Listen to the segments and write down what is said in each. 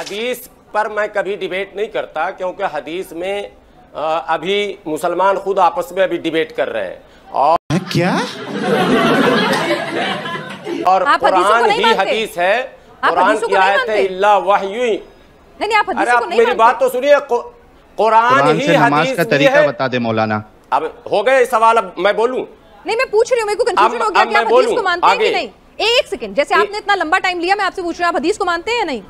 हदीस पर मैं कभी डिबेट नहीं करता क्योंकि हदीस में अभी मुसलमान खुद आपस में अभी डिबेट कर रहे हैं और क्या और तो कुरान ही हदीस है कुरान की आयत है इल्ला वही नहीं आप अरे आप मेरी बात तो सुनिए कुरान ही हदीस का तरीका बता दे मौलाना अब हो गए सवाल अब मैं बोलूं नहीं मैं पूछ रही हूँ मेरे को कंफ्यूजन हो गया कि आप हदीस को मानते हैं कि नहीं एक सेकंड जैसे आपने इतना लंबा टाइम लिया मैं आपसे पूछ रहा हूँ आप हदीस को मानते हैं या नहीं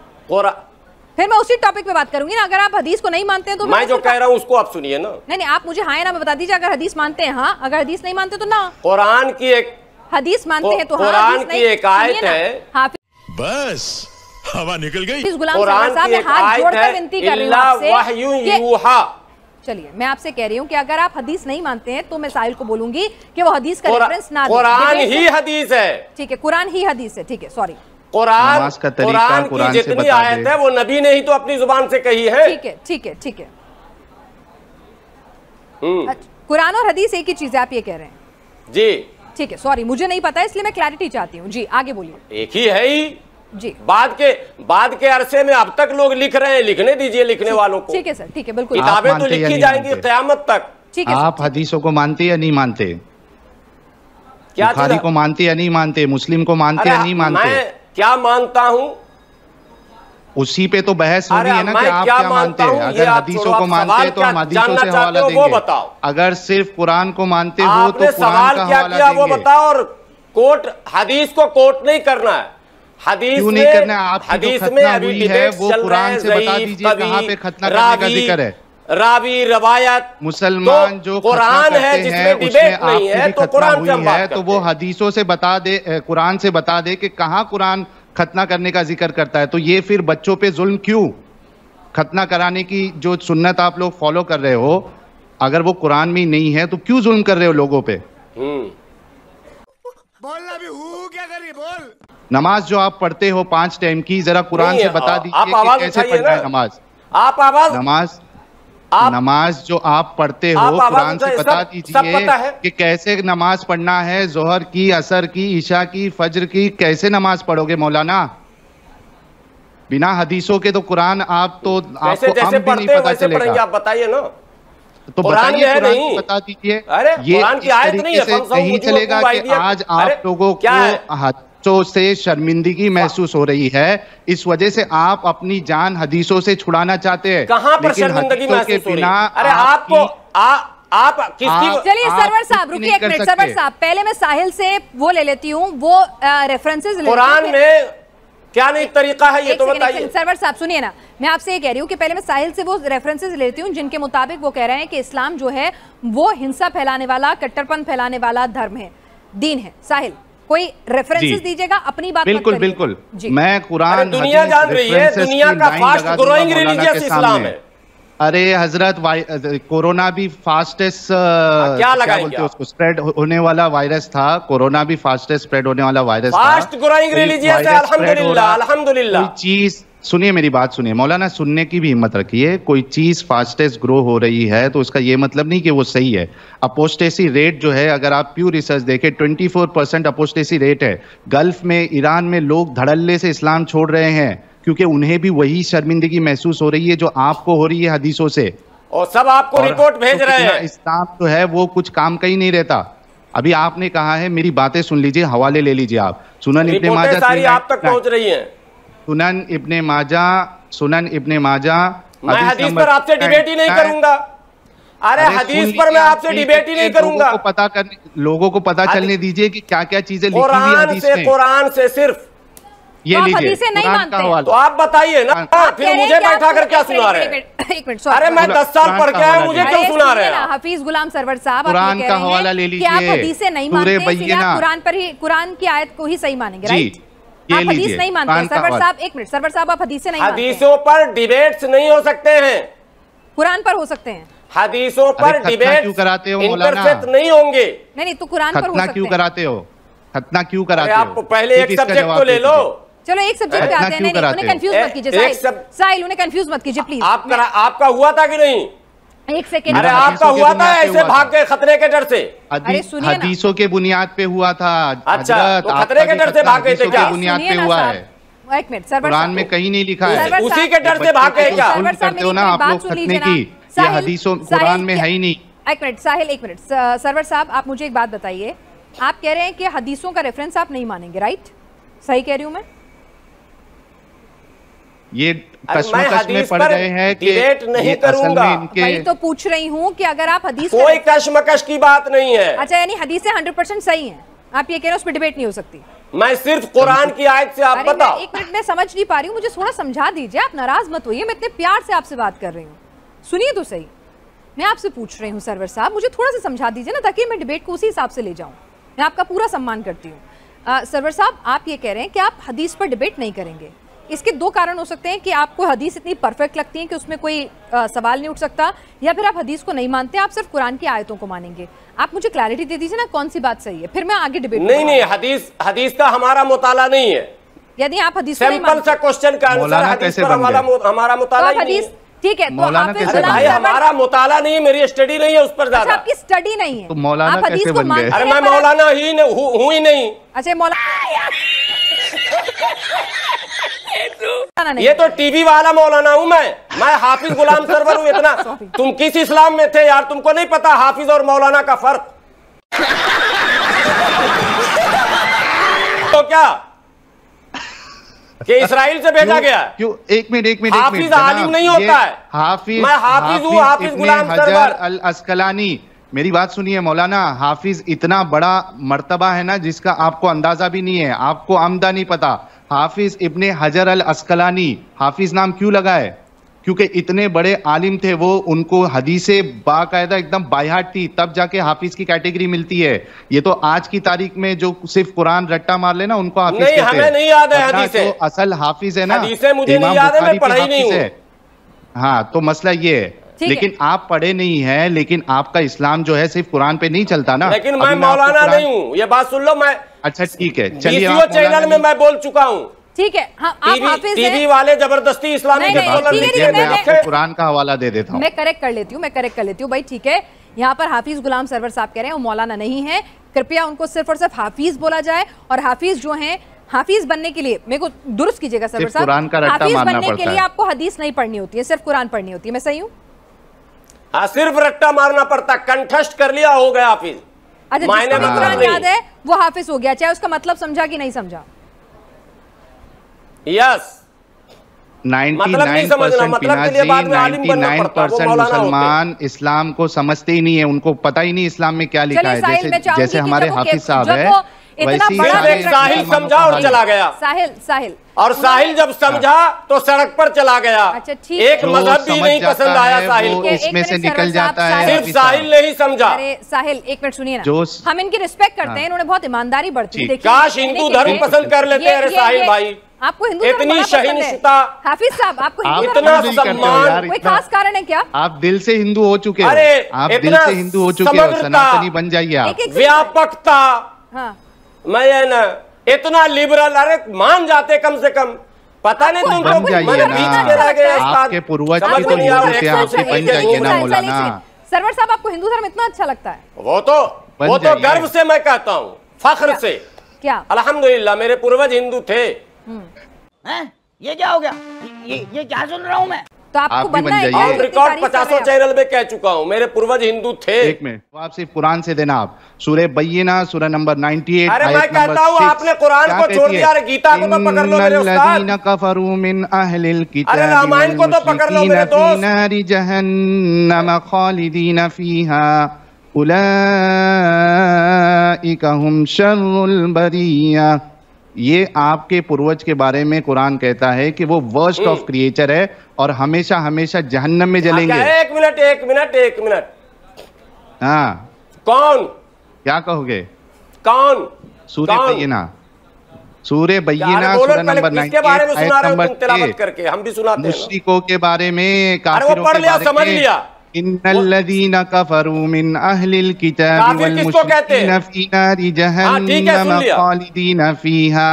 फिर मैं उसी टॉपिक पे बात करूंगी ना अगर आप हदीस को नहीं मानते हैं तो मैं जो कह रहा हूँ उसको आप सुनिए ना नहीं नहीं आप मुझे हाँ ना बता दीजिए अगर हदीस मानते हैं हाँ अगर हदीस नहीं मानते तो ना कुरान की एक हदीस मानते हैं तो हाँ, कुरान की एक आयत है हाँ, बस हवा निकल गई इस गुलाम साहब हाथ जोड़कर विनती कर रही हूँ चलिए मैं आपसे कह रही हूँ कि अगर आप हदीस नहीं मानते हैं तो मैं साहिल को बोलूंगी कि वो हदीस का रेफरेंस ना कुरान ही हदीस है ठीक है कुरान ही हदीस है ठीक है सॉरी कुरान कुरान की जितनी आयत है वो नबी ने ही तो अपनी जुबान से कही है ठीक है ठीक है ठीक है हम्म। अच्छा, कुरान और हदीस एक ही चीज है आप ये कह रहे हैं जी ठीक है सॉरी मुझे नहीं पता इसलिए मैं क्लैरिटी चाहती हूँ जी आगे बोलिए एक ही है ही जी बाद के बाद के अरसे में अब तक लोग लिख रहे हैं लिखने दीजिए लिखने वालों को ठीक है सर ठीक है बिल्कुल किताबें तो लिखी जाएंगी क्यामत तक ठीक है आप हदीसों को मानते या नहीं मानते क्या को मानते या नहीं मानते मुस्लिम को मानते या नहीं मानते क्या मानता हूं उसी पे तो बहस हो रही है ना कि आप क्या, मानते हैं अगर हदीसों को मानते हैं तो हम हदीसों से हवाला देंगे वो बताओ अगर सिर्फ कुरान को मानते हो तो सवाल क्या किया वो बताओ और कोर्ट हदीस को कोर्ट नहीं करना है हदीस में नहीं करना है आपकी जो खतना है वो कुरान से बता दीजिए कहाँ पे खतना करने का जिक्र है रावी रवायत तो मुसलमान तो जो कुरान है जिसमें डिबेट नहीं है तो कुरान से बात है तो वो हदीसों से बता दे कुरान से बता दे कि कहाँ कुरान खतना करने का जिक्र करता है तो ये फिर बच्चों पे जुल्म क्यों खतना कराने की जो सुन्नत आप लोग फॉलो कर रहे हो अगर वो कुरान में नहीं है तो क्यों जुल्म कर रहे हो लोगों पे हम्म। बोलना भी हूँ क्या करिए बोल नमाज जो आप पढ़ते हो पांच टाइम की जरा कुरान से बता दीजिए कैसे पढ़ना है नमाज आप आवाज नमाज आप नमाज जो आप पढ़ते हो आप कुरान से बता दीजिए कि कैसे नमाज पढ़ना है जोहर की असर की ईशा की फज्र की कैसे नमाज पढ़ोगे मौलाना बिना हदीसों के तो कुरान आप तो आपको जैसे भी नहीं पता चलेगा आप बताइए ना तो कुरान है नहीं बता दीजिए ये कुरान की आयत नहीं है नहीं चलेगा कि आज आप लोगों को तो से शर्मिंदगी महसूस हो रही है इस वजह से आप अपनी जान हदीसों से छुड़ाना चाहते हैं कहां पर शर्मिंदगी महसूस हो रही अरे आपको आप आप किसकी चलिए सरवर साहब रुकिए एक मिनट सरवर साहब पहले मैं साहिल से वो ले लेती हूँ वो रेफरेंसेस कुरान में क्या नहीं तरीका है ये तो बताइए सरवर साहब सुनिए ना मैं आपसे ये कह रही हूँ कि पहले मैं साहिल से वो रेफरेंसेस लेती हूँ जिनके मुताबिक वो कह रहे हैं कि इस्लाम जो है वो हिंसा फैलाने वाला कट्टरपंथ फैलाने वाला धर्म है दीन है साहिल कोई रेफरेंसेस दीजिएगा अपनी बात बिल्कुल बिल्कुल मैं कुरान दुनिया जान रही है दुनिया का फास्ट ग्रोइंग रिलीजियस इस्लाम है अरे हजरत कोरोना भी फास्टेस्ट हाँ, क्या, लगा क्या बोलते उसको स्प्रेड होने वाला वायरस था कोरोना भी फास्टेस्ट स्प्रेड होने वाला वायरस फास्ट ग्रोइंग रिलीजियस है अल्हम्दुलिल्लाह अल्हम्दुलिल्लाह चीज सुनिए मेरी बात सुनिए मौलाना सुनने की भी हिम्मत रखिए कोई चीज़ फास्टेस्ट ग्रो हो रही है तो उसका ये मतलब नहीं कि वो सही है अपोस्टेसी रेट जो है अगर आप प्यू रिसर्च देखें 24 परसेंट अपोस्टेसी रेट है गल्फ में ईरान में लोग धड़ल्ले से इस्लाम छोड़ रहे हैं क्योंकि उन्हें भी वही शर्मिंदगी महसूस हो रही है जो आपको हो रही है हदीसों से और सब आपको और रिपोर्ट भेज तो रहे हैं इस्लाम जो है वो कुछ काम का ही नहीं रहता अभी आपने कहा है मेरी बातें सुन लीजिए हवाले ले लीजिए आप सुनन इतने सारी आप तक पहुंच रही है सुनन इब्ने माजा सुनन इब्ने माजा मैं हदीस पर आपसे डिबेट ही नहीं करूंगा अरे हदीस पर मैं आपसे डिबेट ही नहीं करूंगा पता कर लोगों को पता चलने दीजिए कि क्या क्या चीजें कुरान से कुरान से सिर्फ ये तो लीजिए नहीं मानते तो आप बताइए ना हाँ। आप फिर मुझे बैठा कर क्या सुना रहे अरे मैं दस साल पढ़ के आया मुझे क्यों सुना रहे हैं हफीज गुलाम सरवर साहब कुरान का हवाला ले लीजिए आप हदीसे नहीं मानते कुरान पर ही कुरान की आयत को ही सही मानेंगे राइट हदीस नहीं मानते सरवर साहब एक मिनट सरवर साहब आप हदीस नहीं हदीसों पर डिबेट्स नहीं हो सकते हैं कुरान पर हो सकते हैं हदीसों पर डिबेट कराते हो नहीं होंगे नहीं नहीं तो कुरान पर क्यों कराते हो खतना क्यों कराते आप पहले एक सब्जेक्ट तो ले लो चलो एक सब्जेक्ट पे आते हैं नहीं उन्हें कंफ्यूज मत कीजिए साहिल उन्हें कंफ्यूज मत कीजिए प्लीज आपका आपका हुआ था कि नहीं एक सेकेंड अरे आपका हुआ था ऐसे भाग के खतरे के डर से अरे सुनिए हदीसों के बुनियाद पे हुआ था अच्छा तो खतरे के डर से भाग गए थे क्या बुनियाद पे हुआ है एक मिनट सर कुरान में कहीं नहीं लिखा है उसी के डर से भाग गए तो क्या करते हो ना आप लोग खतने की ये हदीसों कुरान में है ही नहीं एक मिनट साहिल एक मिनट सरवर साहब आप मुझे एक बात बताइए आप कह रहे हैं कि हदीसों का रेफरेंस आप नहीं मानेंगे राइट सही कह रही हूँ मैं ये कश्मकश में पड़ गए हैं कि नहीं करूंगा वही तो पूछ रही हूँ कि अगर आप हदीस कोई कश्मकश की बात नहीं है अच्छा यानी हदीसें हंड्रेड परसेंट सही है आप ये कह रहे हैं उस पर डिबेट नहीं हो सकती मैं सिर्फ कुरान की आयत से आप बताओ एक मिनट में समझ नहीं पा रही हूँ मुझे थोड़ा समझा दीजिए आप नाराज मत होइए मैं इतने प्यार से आपसे बात कर रही हूँ सुनिए तो सही मैं आपसे पूछ रही हूँ सरवर साहब मुझे थोड़ा सा समझा दीजिए ना ताकि मैं डिबेट को उसी हिसाब से ले जाऊँ मैं आपका पूरा सम्मान करती हूँ सरवर साहब आप ये कह रहे हैं कि आप हदीस पर डिबेट नहीं करेंगे इसके दो कारण हो सकते हैं कि आपको हदीस इतनी परफेक्ट लगती है कि उसमें कोई आ, सवाल नहीं उठ सकता या फिर आप हदीस को नहीं मानते आप सिर्फ कुरान की आयतों को मानेंगे आप मुझे क्लैरिटी दे दीजिए ना कौन सी बात सही है फिर मैं आगे डिबेट नहीं नहीं हदीस हदीस का हमारा मुताला नहीं है यदि आप हदीस सिंपल सा क्वेश्चन का आंसर हदीस पर हमारा हमारा तो मुताला है ठीक है तो भाई हमारा मुताला नहीं है मेरी स्टडी नहीं है उस पर अच्छा, ज्यादा आपकी स्टडी नहीं है तो मौलाना आप कैसे बन गए अरे मैं मौलाना ही हूँ ही नहीं अच्छा मौलाना ये तो टीवी वाला मौलाना हूँ मैं मैं हाफिज गुलाम सरवर हूँ इतना तुम किस इस्लाम में थे यार तुमको नहीं पता हाफिज और मौलाना का फर्क तो क्या कि इसराइल से भेजा गया क्यों एक मिनट एक मिनट हाफिज आलिम नहीं होता है हाफिज मैं हाफिज हूँ हाफिज गुलाम सरवर अल असकलानी मेरी बात सुनिए मौलाना हाफिज इतना बड़ा मर्तबा है ना जिसका आपको अंदाजा भी नहीं है आपको आमदा नहीं पता हाफिज इब्ने हजर अल अस्कलानी हाफिज नाम क्यों लगा है क्योंकि इतने बड़े आलिम थे वो उनको हदीसे बाकायदा एकदम बाहट थी तब जाके हाफिज की कैटेगरी मिलती है ये तो आज की तारीख में जो सिर्फ कुरान रट्टा मार लेना उनको हाफिज नहीं हमें नहीं याद है हदीसे तो असल हाफिज है ना हदीसे मुझे नहीं याद है मैं पढ़ा नहीं हाँ तो मसला ये है लेकिन आप पढ़े नहीं है लेकिन आपका इस्लाम जो है सिर्फ कुरान पे नहीं चलता ना लेकिन मैं मौलाना नहीं हूँ ये बात सुन लो मैं अच्छा ठीक है चलिए चैनल में मैं बोल चुका हूँ ठीक है हाँ, आप हाफिज टीवी वाले जबरदस्ती इस्लामिक मैं आपको कुरान का हवाला दे देता हूँ मैं करेक्ट कर लेती हूँ मैं करेक्ट कर लेती हूँ भाई ठीक है यहाँ पर हाफिज गुलाम सरवर साहब कह रहे हैं वो मौलाना नहीं है कृपया उनको सिर्फ और सिर्फ हाफिज बोला जाए और हाफिज जो है हाफिज बनने के लिए मेरे को दुरुस्त कीजिएगा सरवर साहब कुरान का रट्टा मारना हाफिज बनने के लिए आपको हदीस नहीं पढ़नी होती है सिर्फ कुरान पढ़नी होती है मैं सही हूँ हाँ, सिर्फ रट्टा मारना पड़ता कंठस्थ कर लिया हो गया हाफिज अच्छा जिसको मतलब याद है वो हाफिज हो गया चाहे उसका मतलब समझा कि नहीं समझा यस मतलब मतलब मुसलमान इस्लाम को समझते ही नहीं है उनको पता ही नहीं इस्लाम में क्या लिखा है जैसे जैसे हमारे हाफिज साहब है वैसे साहिल समझा और चला गया साहिल साहिल और साहिल जब समझा हाँ। तो सड़क पर चला गया अच्छा, एक मजहब भी नहीं पसंद आया साहिल इसमें से निकल जाता है सिर्फ साहिल ने ही समझा साहिल एक मिनट सुनिए ना हम इनकी रिस्पेक्ट करते हैं हाँ। इन्होंने बहुत ईमानदारी बढ़ती है काश हिंदू धर्म पसंद कर लेते अरे साहिल भाई आपको हिंदू इतनी सहिष्णुता हाफिज साहब आपको आप इतना सम्मान कोई खास कारण है क्या आप दिल से हिंदू हो चुके अरे आप दिल से हिंदू हो चुके हो सनातनी बन जाइए आप व्यापकता हाँ मैं ना इतना लिबरल अरे मान जाते कम से कम पता नहीं तुम लोग आपके पूर्वज की तो बन जाइए ना मौलाना सरवर साहब आपको हिंदू धर्म इतना अच्छा लगता है वो तो वो तो गर्व से मैं कहता हूँ फख्र से क्या अल्हम्दुलिल्लाह मेरे पूर्वज हिंदू थे हम्म। ये क्या हो गया ये ये क्या सुन रहा हूँ मैं तो आपको आप बनना है और रिकॉर्ड पचासों चैनल में कह चुका हूँ मेरे पूर्वज हिंदू थे एक में तो आप सिर्फ कुरान से देना आप सूर्य बैना सूर्य नंबर 98 अरे मैं कहता हूँ आपने कुरान को छोड़ दिया अरे गीता को तो पकड़ लो मेरे उस्ताद कफरू रामायण को तो पकड़ लो मेरे दोस्त नारी ये आपके पूर्वज के बारे में कुरान कहता है कि वो वर्स्ट ऑफ क्रिएचर है और हमेशा हमेशा जहन्नम में जलेंगे एक मिनट एक मिनट एक मिनट हाँ कौन क्या कहोगे कौन सूर्य बैना सूर्य बैना सूर्य नंबर नाइन नंबर करके हम भी सुना मुश्रिकों के बारे में काफी समझ लिया इन्नल्लज़ीन कफरू मिन अहलिल किताब वल मुशरिकीन फी जहन्नम खालिदीन फीहा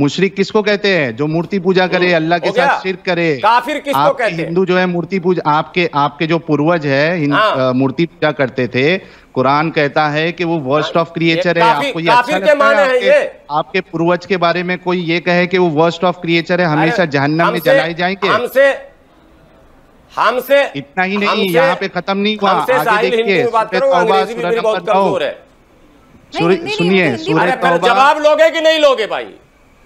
मुशरिक किसको कहते हैं जो मूर्ति पूजा करे अल्लाह के साथ शिरक करे काफिर किसको कहते हैं हिंदू जो है मूर्ति पूजा आपके आपके जो पूर्वज है हाँ। मूर्ति पूजा करते थे कुरान कहता है कि वो वर्स्ट ऑफ क्रिएचर है आपको ये अच्छा लगता है, आपके, आपके पूर्वज के बारे में कोई ये कहे कि वो वर्स्ट ऑफ क्रिएचर है हमेशा जहन्नम में जलाए जाएंगे हमसे इतना ही नहीं यहाँ पे खत्म नहीं हुआ आगे देखिए सुनिए जवाब लोगे कि नहीं लोगे भाई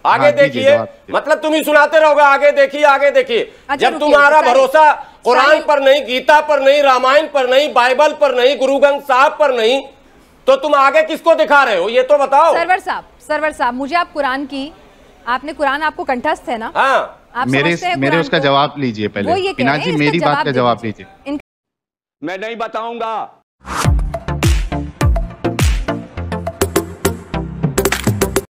आगे हाँ, देखिए मतलब तुम ही सुनाते रहोगे आगे देखिए आगे देखिए अच्छा, जब तुम्हारा भरोसा कुरान पर नहीं गीता पर नहीं रामायण पर नहीं बाइबल पर नहीं गुरु ग्रंथ साहब पर नहीं तो तुम आगे किसको दिखा रहे हो ये तो बताओ सरवर साहब सरवर साहब मुझे आप कुरान की आपने कुरान आपको कंठस्थ है ना हाँ मेरे मेरे उसका जवाब लीजिए पहले जी मेरी बात का जवाब लीजिए मैं नहीं बताऊंगा